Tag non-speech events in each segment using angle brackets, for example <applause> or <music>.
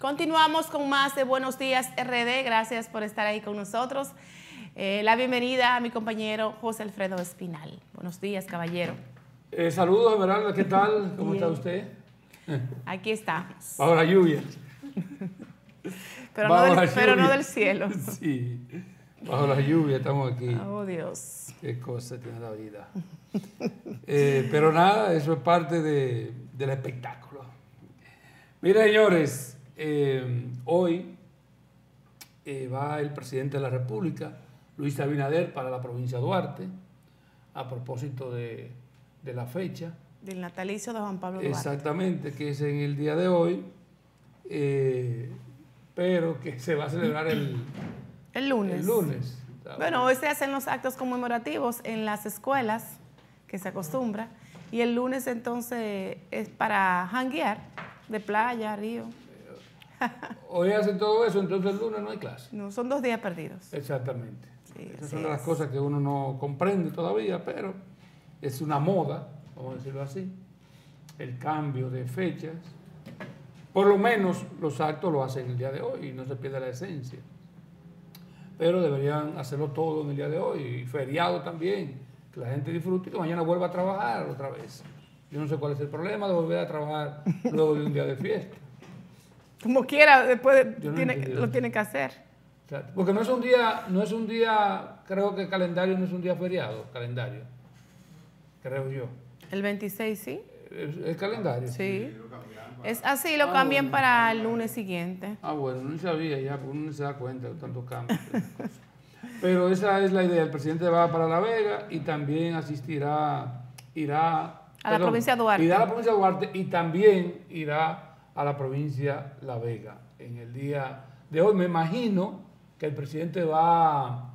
Continuamos con más de Buenos Días RD. Gracias por estar ahí con nosotros. Eh, la bienvenida a mi compañero José Alfredo Espinal. Buenos días, caballero. Eh, saludos, ¿verdad? ¿Qué tal? ¿Cómo está usted? Aquí está. Bajo la lluvia. pero, no del, cielo. <laughs> Sí. Bajo la lluvia estamos aquí. Oh, Dios. Qué cosa tiene la vida. Eh, pero nada, eso es parte del espectáculo. Mire, señores, Em, hoy eh, va el presidente de la República, Luis Abinader, para la provincia de Duarte, a propósito de, la fecha. Del natalicio de Juan Pablo Duarte. Exactamente, que es en el día de hoy, eh, pero que se va a celebrar el, lunes. El lunes. Bueno, hoy se hacen los actos conmemorativos en las escuelas, que se acostumbra, y el lunes entonces es para janguear de playa, río. Hoy hacen todo eso, entonces el lunes no hay clase. No, son dos días perdidos. Exactamente. Esas son las cosas que uno no comprende todavía, pero es una moda, vamos a decirlo así, el cambio de fechas. Por lo menos los actos lo hacen el día de hoy y no se pierde la esencia. Pero deberían hacerlo todo en el día de hoy, y feriado también, que la gente disfrute y que mañana vuelva a trabajar otra vez. Yo no sé cuál es el problema de volver a trabajar luego de un día de fiesta. Como quiera, después lo tiene que hacer. Porque no es un día, no es un día, creo que el calendario no es un día feriado, calendario. Creo yo. El 26, sí. El, calendario. Sí. Es así, ah, lo ah, cambian para el lunes siguiente. Ah, bueno, no sabía ya, porque uno no se da cuenta de tantos cambios. Pero esa es la idea. El presidente va para La Vega y también asistirá, irá... A la provincia de Duarte. Irá a la provincia de Duarte y también irá a la provincia La Vega en el día de hoy. Me imagino que el presidente va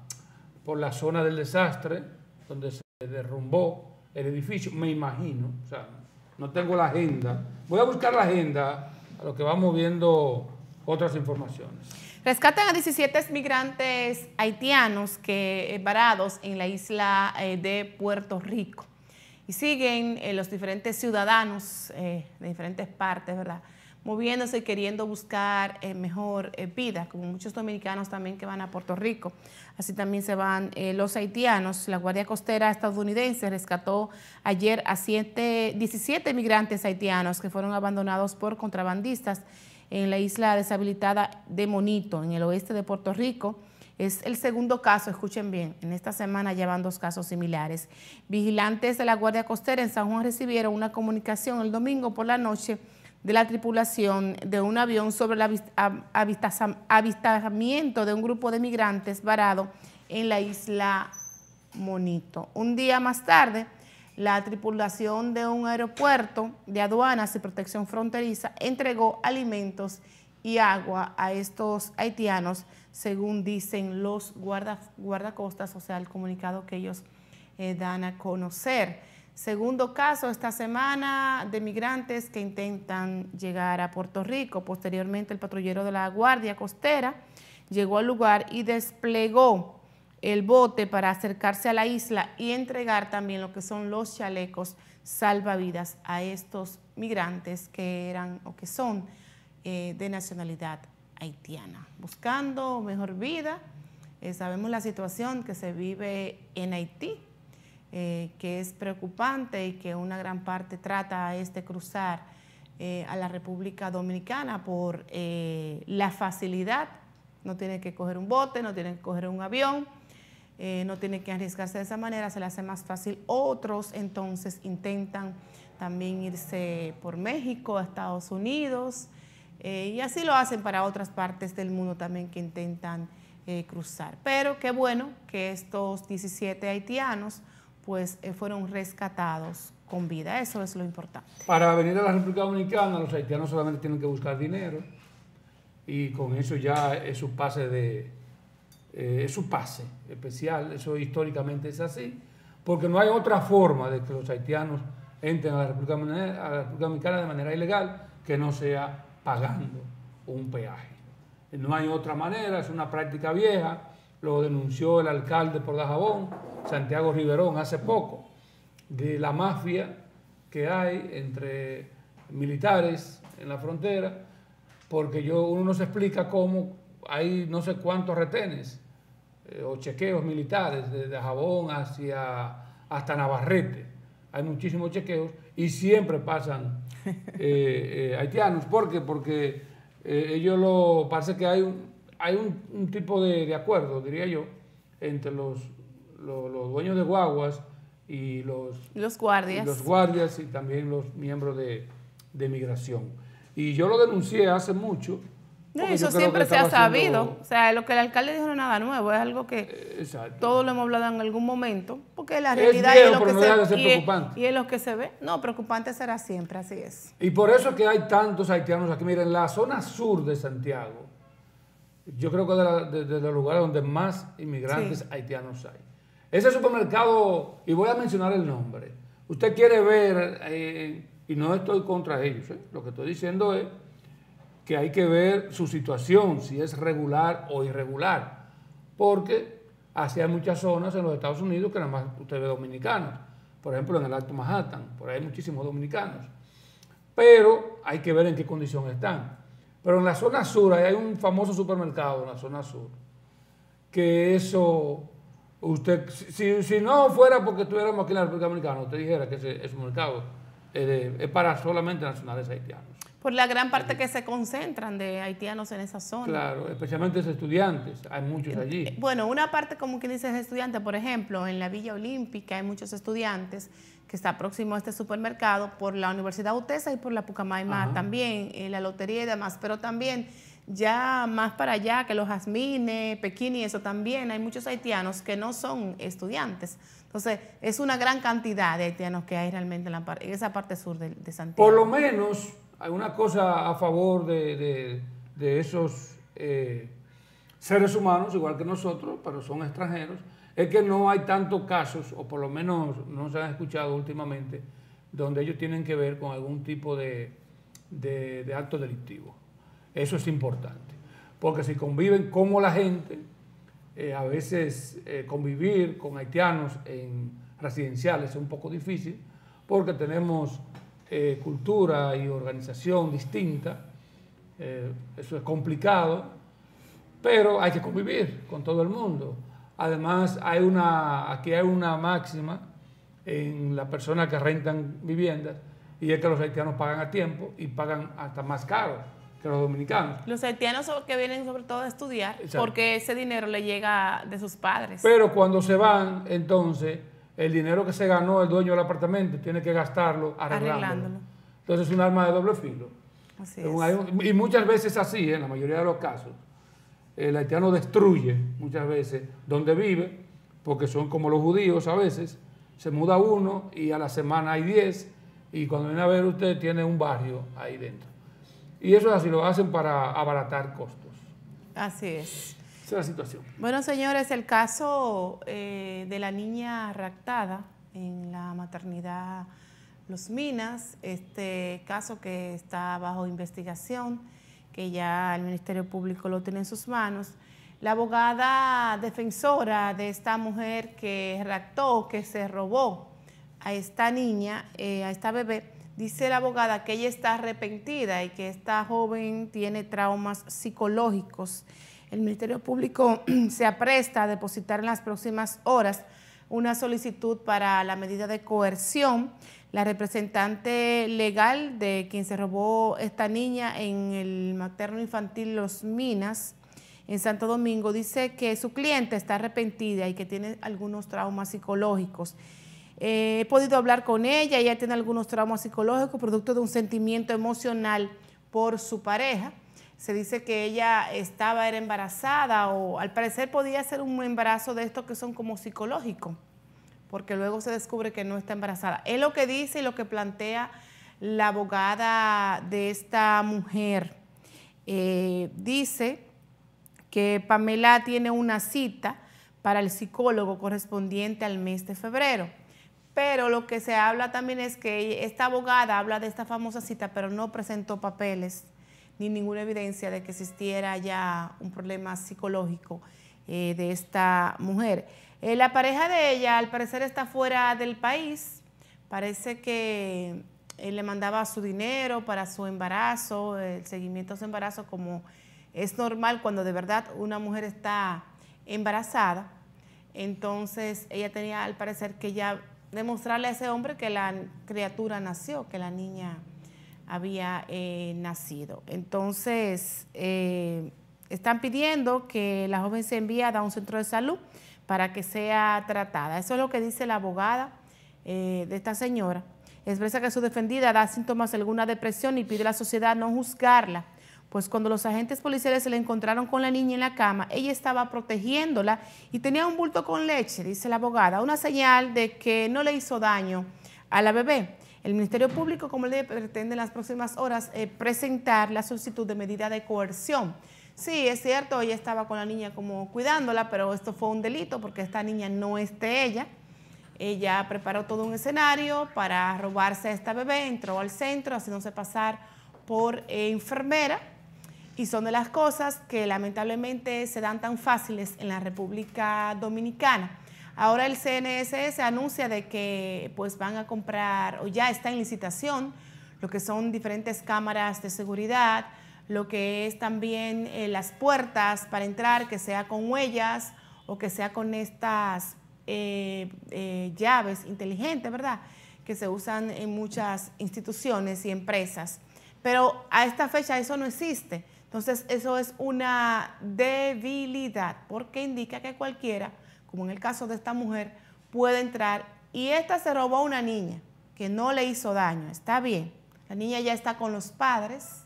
por la zona del desastre, donde se derrumbó el edificio, me imagino, o sea, no tengo la agenda. Voy a buscar la agenda a lo que vamos viendo otras informaciones. Rescatan a 17 migrantes haitianos que eh, varados en la isla eh, de Puerto Rico. Y siguen eh, los diferentes ciudadanos de diferentes partes, ¿verdad? moviéndose, y queriendo buscar eh, mejor eh, vida, como muchos dominicanos también que van a Puerto Rico. Así también se van eh, los haitianos. La Guardia Costera estadounidense rescató ayer a siete, 17 migrantes haitianos que fueron abandonados por contrabandistas en la isla deshabilitada de Monito, en el oeste de Puerto Rico. Es el segundo caso, escuchen bien, en esta semana llevan dos casos similares. Vigilantes de la Guardia Costera en San Juan recibieron una comunicación el domingo por la noche de la tripulación de un avión sobre el avistamiento de un grupo de migrantes varado en la isla Monito. Un día más tarde, la tripulación de un aeropuerto de aduanas y protección fronteriza entregó alimentos y agua a estos haitianos, según dicen los guardacostas, o sea, el comunicado que ellos eh, dan a conocer. Segundo caso esta semana de migrantes que intentan llegar a Puerto Rico. Posteriormente el patrullero de la Guardia Costera llegó al lugar y desplegó el bote para acercarse a la isla y entregar también lo que son los chalecos salvavidas a estos migrantes que eran o que son eh, de nacionalidad haitiana, buscando mejor vida. Eh, sabemos la situación que se vive en Haití, eh, que es preocupante y que una gran parte trata de este cruzar eh, a la República Dominicana por eh, la facilidad. No tiene que coger un bote, no tiene que coger un avión, no tiene que arriesgarse de esa manera, se le hace más fácil. Otros entonces intentan también irse por México, a Estados Unidos, y así lo hacen para otras partes del mundo también que intentan cruzar. Pero qué bueno que estos 17 haitianos, pues eh, fueron rescatados con vida. Eso es lo importante. Para venir a la República Dominicana, los haitianos solamente tienen que buscar dinero y con eso ya es su pase de eh, su pase especial. Eso históricamente es así, porque no hay otra forma de que los haitianos entren a la República Dominicana de manera ilegal que no sea pagando un peaje. No hay otra manera, es una práctica vieja lo denunció el alcalde por Dajabón, Santiago Riverón, hace poco, de la mafia que hay entre militares en la frontera, porque yo, uno no se explica cómo hay no sé cuántos retenes eh, o chequeos militares desde Jabón hacia, hasta Navarrete. Hay muchísimos chequeos y siempre pasan <laughs> eh, eh, haitianos. ¿Por qué? Porque ellos lo, parece que hay un, hay un, tipo de, acuerdo, diría yo, entre los, los, dueños de guaguas y los, los guardias. Y los guardias y también los miembros de, migración. Y yo lo denuncié hace mucho. eso siempre se ha sabido. O sea, lo que el alcalde dijo no es nada nuevo, es algo que eh, todos lo hemos hablado en algún momento, porque la realidad es, lo que y es lo que se ve. No, preocupante será siempre, así es. Y por eso es que hay tantos haitianos aquí. Miren, la zona sur de Santiago, yo creo que de, de, los lugares donde más inmigrantes haitianos hay. Ese supermercado, y voy a mencionar el nombre, usted quiere ver, eh, y no estoy contra ellos, ¿eh? lo que estoy diciendo es que hay que ver su situación, si es regular o irregular, porque así hay muchas zonas en los Estados Unidos que nada más usted ve dominicanos, por ejemplo en el Alto Manhattan, por ahí hay muchísimos dominicanos, pero hay que ver en qué condición están. Pero en la zona sur, hay un famoso supermercado en la zona sur, que eso, usted, si, no fuera porque estuviéramos aquí en la República Dominicana, usted dijera que ese, un mercado es para solamente nacionales haitianos. Por la gran parte que se concentran de haitianos en esa zona. Claro, especialmente los estudiantes, hay muchos eh, allí. Eh, bueno, una parte como que dice es estudiante, por ejemplo, en la Villa Olímpica hay muchos estudiantes que está próximo a este supermercado por la Universidad UTESA y por la Pucamaima también, en eh, la lotería y demás, pero también ya más para allá, que los jazmines, Pekín y eso también, hay muchos haitianos que no son estudiantes. Entonces, es una gran cantidad de haitianos que hay realmente en, la, en esa parte sur de, de Santiago. Por lo menos una cosa a favor de, esos eh, seres humanos, igual que nosotros, pero son extranjeros, es que no hay tantos casos, o por lo menos no se han escuchado últimamente, donde ellos tienen que ver con algún tipo de, acto delictivo. Eso es importante, porque si conviven como la gente, eh, a veces eh, convivir con haitianos en residenciales es un poco difícil, porque tenemos eh, cultura y organización distinta. Eh, eso es complicado, pero hay que convivir con todo el mundo. Además, hay una, aquí hay una máxima en las personas que rentan viviendas y es que los haitianos pagan a tiempo y pagan hasta más caro que los dominicanos. Los haitianos son que vienen sobre todo a estudiar porque ese dinero le llega de sus padres. Pero cuando se van, entonces el dinero que se ganó el dueño del apartamento tiene que gastarlo arreglándolo. Entonces es un arma de doble filo. Así es. Y muchas veces así, ¿eh? en la mayoría de los casos. El haitiano destruye muchas veces donde vive, porque son como los judíos a veces. Se muda uno y a la semana hay diez, y cuando viene a ver usted tiene un barrio ahí dentro. Y eso es así, lo hacen para abaratar costos. Así es situación. Bueno, señores, el caso eh, de la niña raptada en la maternidad Los Minas, este caso que está bajo investigación, que ya el Ministerio Público lo tiene en sus manos. La abogada defensora de esta mujer que raptó, que se robó a esta niña, eh, a esta bebé, dice la abogada que ella está arrepentida y que esta joven tiene traumas psicológicos el Ministerio Público <clears throat> se apresta a depositar en las próximas horas una solicitud para la medida de coerción. La representante legal de quien se robó esta niña en el materno infantil Los Minas, en Santo Domingo, dice que su cliente está arrepentida y que tiene algunos traumas psicológicos. Eh, he podido hablar con ella, ella tiene algunos traumas psicológicos producto de un sentimiento emocional por su pareja se dice que ella estaba, era embarazada o al parecer podía ser un embarazo de estos que son como psicológicos, porque luego se descubre que no está embarazada. Es lo que dice y lo que plantea la abogada de esta mujer. Eh, dice que Pamela tiene una cita para el psicólogo correspondiente al mes de febrero. Pero lo que se habla también es que esta abogada habla de esta famosa cita, pero no presentó papeles ni ninguna evidencia de que existiera ya un problema psicológico eh, de esta mujer. Eh, la pareja de ella, al parecer, está fuera del país. Parece que él eh, le mandaba su dinero para su embarazo, el seguimiento de su embarazo, como es normal cuando de verdad una mujer está embarazada. Entonces ella tenía al parecer que ya demostrarle a ese hombre que la criatura nació, que la niña había eh, nacido. Entonces, eh, están pidiendo que la joven sea enviada a un centro de salud para que sea tratada. Eso es lo que dice la abogada eh, de esta señora. Expresa que su defendida da síntomas de alguna depresión y pide a la sociedad no juzgarla, pues cuando los agentes policiales se le encontraron con la niña en la cama, ella estaba protegiéndola y tenía un bulto con leche, dice la abogada, una señal de que no le hizo daño a la bebé. El Ministerio Público, como le pretende en las próximas horas, eh, presentar la solicitud de medida de coerción. Sí, es cierto, ella estaba con la niña como cuidándola, pero esto fue un delito porque esta niña no es de ella. Ella preparó todo un escenario para robarse a esta bebé, entró al centro haciéndose pasar por eh, enfermera y son de las cosas que lamentablemente se dan tan fáciles en la República Dominicana. Ahora el CNSS anuncia de que pues van a comprar o ya está en licitación lo que son diferentes cámaras de seguridad, lo que es también eh, las puertas para entrar, que sea con huellas o que sea con estas eh, eh, llaves inteligentes, ¿verdad? Que se usan en muchas instituciones y empresas. Pero a esta fecha eso no existe. Entonces eso es una debilidad porque indica que cualquiera como en el caso de esta mujer, puede entrar y esta se robó a una niña que no le hizo daño, está bien. La niña ya está con los padres,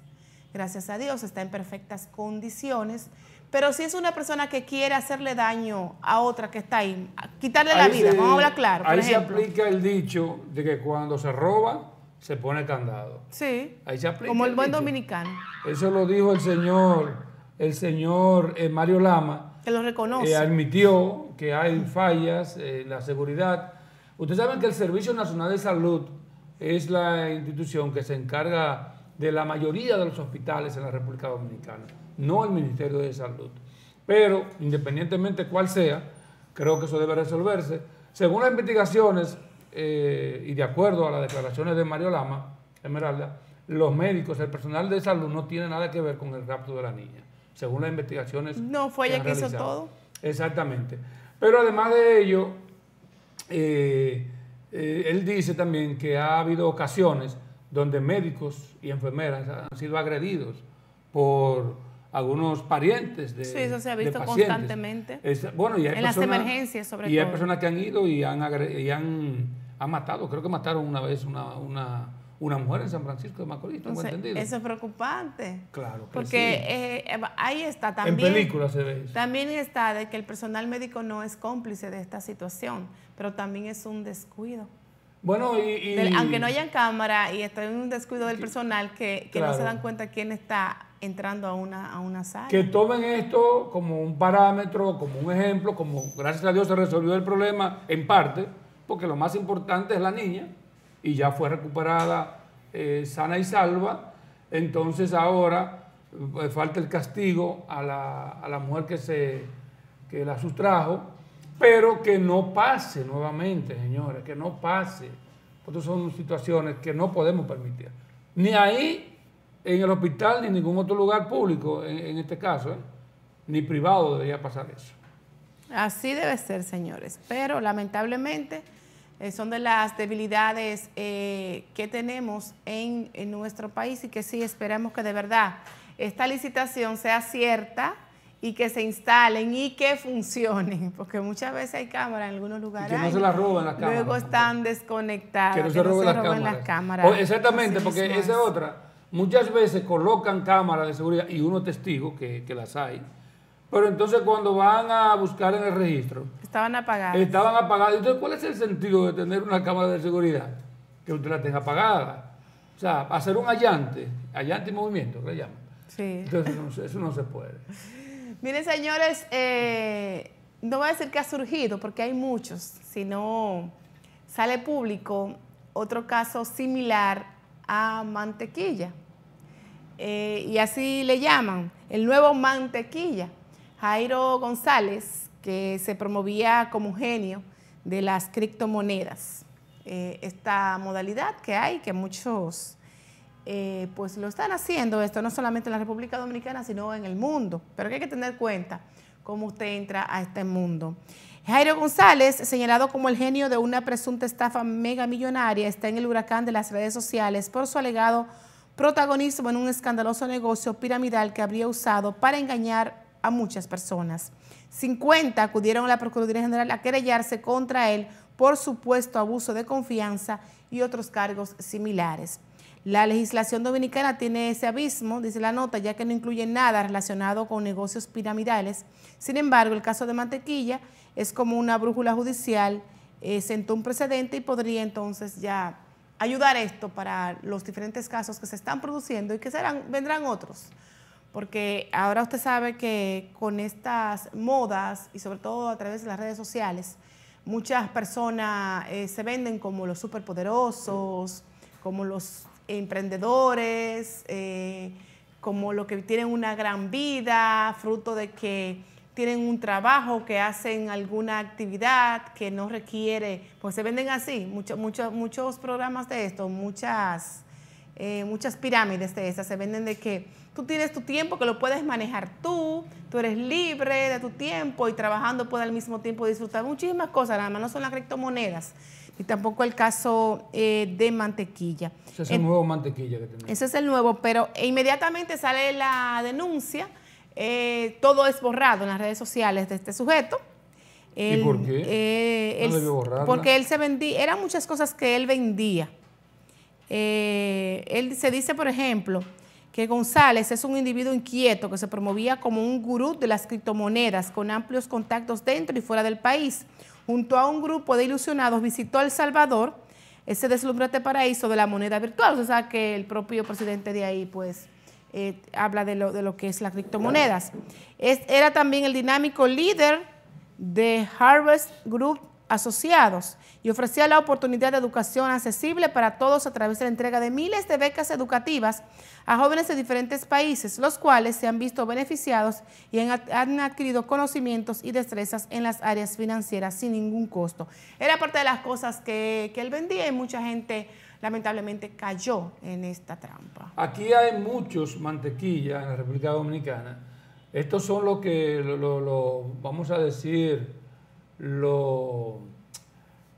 gracias a Dios, está en perfectas condiciones, pero si es una persona que quiere hacerle daño a otra que está ahí, quitarle la vida, vamos a hablar claro. Ahí se aplica el dicho de que cuando se roba, se pone candado. Sí. Ahí se aplica. Como el, buen dominicano. Eso lo dijo el señor, el señor eh, Mario Lama. Que lo reconoce. que eh, admitió que hay fallas en la seguridad. Ustedes saben que el Servicio Nacional de Salud es la institución que se encarga de la mayoría de los hospitales en la República Dominicana, no el Ministerio de Salud. Pero, independientemente cuál sea, creo que eso debe resolverse. Según las investigaciones eh, y de acuerdo a las declaraciones de Mario Lama, Esmeralda, los médicos, el personal de salud no tiene nada que ver con el rapto de la niña, según las investigaciones. No fue ella que hizo todo. Exactamente. Pero además de ello, eh, eh, él dice también que ha habido ocasiones donde médicos y enfermeras han sido agredidos por algunos parientes de Sí, eso se ha visto constantemente. bueno, y hay en personas, las emergencias, sobre todo. Y hay personas que han ido y han, y han matado, creo que mataron una vez una una mujer en San Francisco de Macorís, tengo entendido. Eso es preocupante. Claro. Que porque sí. eh, eh ahí está también. En películas se ve eso. También está de que el personal médico no es cómplice de esta situación, pero también es un descuido. Bueno, y, aunque no hayan cámara y está en un descuido del personal que, no se dan cuenta quién está entrando a una, a una sala. Que tomen esto como un parámetro, como un ejemplo, como gracias a Dios se resolvió el problema en parte, porque lo más importante es la niña, y ya fue recuperada eh, sana y salva. Entonces ahora eh, falta el castigo a la, a la mujer que, se, que la sustrajo, pero que no pase nuevamente, señores, que no pase. Porque son situaciones que no podemos permitir. Ni ahí, en el hospital, ni en ningún otro lugar público, en, este caso, ¿eh? ni privado debería pasar eso. Así debe ser, señores. Pero lamentablemente eh, son de las debilidades eh, que tenemos en, nuestro país y que sí esperamos que de verdad esta licitación sea cierta y que se instalen y que funcionen, <laughs> porque muchas veces hay cámaras en algunos lugares. que no se las roban las cámaras. Luego están desconectadas. Que no se, roben, las, cámaras. Oh, exactamente, porque esa es otra. Muchas veces colocan cámaras de seguridad y uno testigo que, que las hay, pero entonces cuando van a buscar en el registro, Estaban apagadas. Estaban apagadas. Entonces, ¿cuál es el sentido de tener una cámara de seguridad? Que usted la tenga apagada. O sea, hacer un allante, allante y movimiento, que le llaman. Sí. Entonces, eso no, se, puede. Miren, señores, eh, no voy a decir que ha surgido, porque hay muchos, sino sale público otro caso similar a mantequilla. Eh, y así le llaman, el nuevo mantequilla. Jairo González, que se promovía como genio de las criptomonedas. Eh, esta modalidad que hay, que muchos eh, pues lo están haciendo, esto no solamente en la República Dominicana, sino en el mundo. Pero que hay que tener cuenta cómo usted entra a este mundo. Jairo González, señalado como el genio de una presunta estafa mega millonaria, está en el huracán de las redes sociales por su alegado protagonismo en un escandaloso negocio piramidal que habría usado para engañar a muchas personas. 50 acudieron a la Procuraduría General a querellarse contra él por supuesto abuso de confianza y otros cargos similares. La legislación dominicana tiene ese abismo, dice la nota, ya que no incluye nada relacionado con negocios piramidales. Sin embargo, el caso de Mantequilla es como una brújula judicial, eh, sentó un precedente y podría entonces ya ayudar esto para los diferentes casos que se están produciendo y que serán, vendrán otros porque ahora usted sabe que con estas modas y sobre todo a través de las redes sociales, muchas personas eh, se venden como los superpoderosos, como los emprendedores, eh, como los que tienen una gran vida, fruto de que tienen un trabajo, que hacen alguna actividad que no requiere, pues se venden así, muchos programas de esto, muchas, eh, muchas pirámides de estas, se venden de que Tú tienes tu tiempo que lo puedes manejar tú, tú eres libre de tu tiempo y trabajando puedes al mismo tiempo disfrutar muchísimas cosas, nada más no son las criptomonedas y tampoco el caso eh, de mantequilla. Ese es el, nuevo mantequilla que tenemos. Ese es el nuevo, pero e inmediatamente sale la denuncia, eh, todo es borrado en las redes sociales de este sujeto. ¿Y por qué? Eh, porque él se vendía, eran muchas cosas que él vendía. él se dice, por ejemplo, que González es un individuo inquieto que se promovía como un gurú de las criptomonedas con amplios contactos dentro y fuera del país. Junto a un grupo de ilusionados visitó El Salvador, ese deslumbrante paraíso de la moneda virtual. O sea que el propio presidente de ahí pues eh, habla de lo, de lo, que es las criptomonedas. era también el dinámico líder de Harvest Group asociados y ofrecía la oportunidad de educación accesible para todos a través de la entrega de miles de becas educativas a jóvenes de diferentes países, los cuales se han visto beneficiados y han adquirido conocimientos y destrezas en las áreas financieras sin ningún costo. Era parte de las cosas que, él vendía y mucha gente lamentablemente cayó en esta trampa. Aquí hay muchos mantequillas en la República Dominicana. Estos son los que, lo, vamos a decir, lo...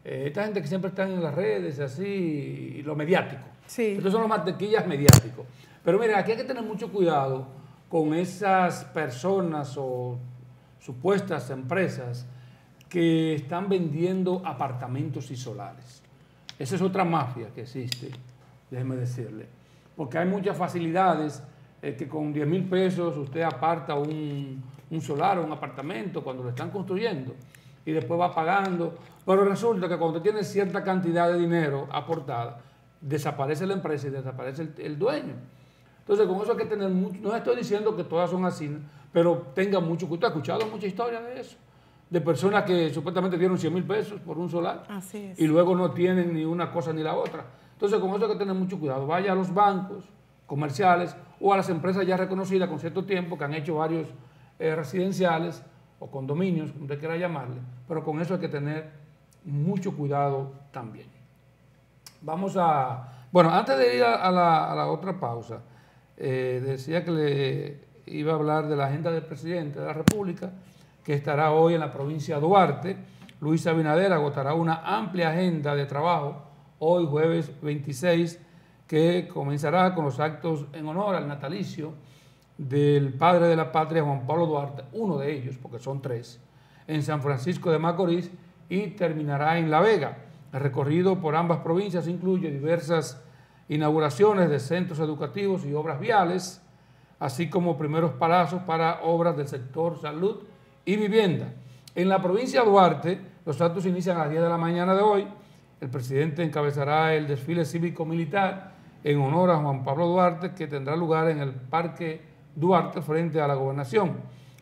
Eh, esta gente que siempre está en las redes, así, lo mediático. Sí. Estos son los mantequillas mediáticos. Pero miren, aquí hay que tener mucho cuidado con esas personas o supuestas empresas que están vendiendo apartamentos y solares. Esa es otra mafia que existe, déjeme decirle. Porque hay muchas facilidades eh, que con 10 mil pesos usted aparta un, un solar o un apartamento cuando lo están construyendo y después va pagando. Pero resulta que cuando tiene cierta cantidad de dinero aportada, desaparece la empresa y desaparece el, dueño. Entonces, con eso hay que tener mucho. No estoy diciendo que todas son así, pero tenga mucho cuidado. He escuchado mucha historia de eso, de personas que supuestamente dieron 100 mil pesos por un solar y luego no tienen ni una cosa ni la otra. Entonces, con eso hay que tener mucho cuidado. Vaya a los bancos comerciales o a las empresas ya reconocidas con cierto tiempo que han hecho varios eh, residenciales o condominios, como usted quiera llamarle, pero con eso hay que tener mucho cuidado también. Vamos a, bueno, antes de ir a, la, otra pausa, eh, decía que le iba a hablar de la agenda del presidente de la República, que estará hoy en la provincia de Duarte. Luis Abinader agotará una amplia agenda de trabajo hoy jueves 26, que comenzará con los actos en honor al natalicio del padre de la patria Juan Pablo Duarte, uno de ellos, porque son tres, en San Francisco de Macorís y terminará en La Vega. El recorrido por ambas provincias incluye diversas inauguraciones de centros educativos y obras viales, así como primeros palazos para obras del sector salud y vivienda. En la provincia de Duarte, los actos inician a las 10 de la mañana de hoy. El presidente encabezará el desfile cívico-militar en honor a Juan Pablo Duarte, que tendrá lugar en el Parque Duarte frente a la gobernación,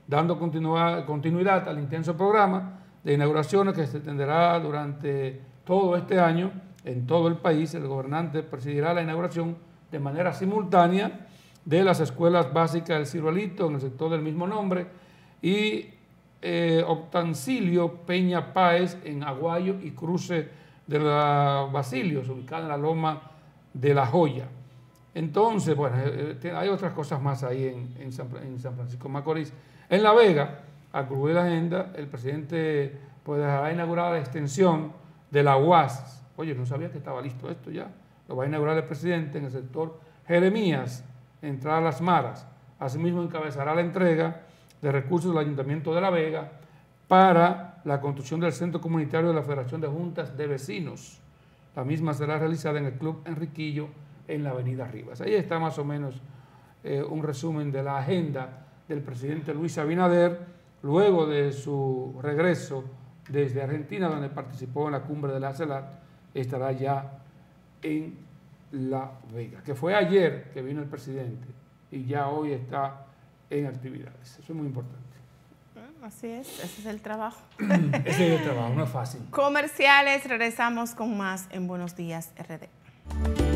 dando continuidad al intenso programa de inauguraciones que se extenderá durante todo este año en todo el país. El gobernante presidirá la inauguración de manera simultánea de las escuelas básicas del Ciruelito en el sector del mismo nombre y eh, Octancilio Peña Páez en Aguayo y Cruce de la Basilio, ubicada en la Loma de la Joya. Entonces, bueno, eh, eh, hay otras cosas más ahí en, San, Francisco Macorís. En La Vega, a concluir la agenda, el presidente pues, dejará inaugurada la extensión de la UAS. Oye, no sabía que estaba listo esto ya. Lo va a inaugurar el presidente en el sector Jeremías, entrada a las maras. Asimismo, encabezará la entrega de recursos del Ayuntamiento de La Vega para la construcción del Centro Comunitario de la Federación de Juntas de Vecinos. La misma será realizada en el Club Enriquillo en la avenida Rivas. Ahí está más o menos eh, un resumen de la agenda del presidente Luis Abinader, luego de su regreso desde Argentina, donde participó en la cumbre de la CELAT, estará ya en La Vega, que fue ayer que vino el presidente y ya hoy está en actividades. Eso es muy importante. Así es, ese es el trabajo. <clears throat> ese es el trabajo, no es fácil. Comerciales, regresamos con más en Buenos Días RD.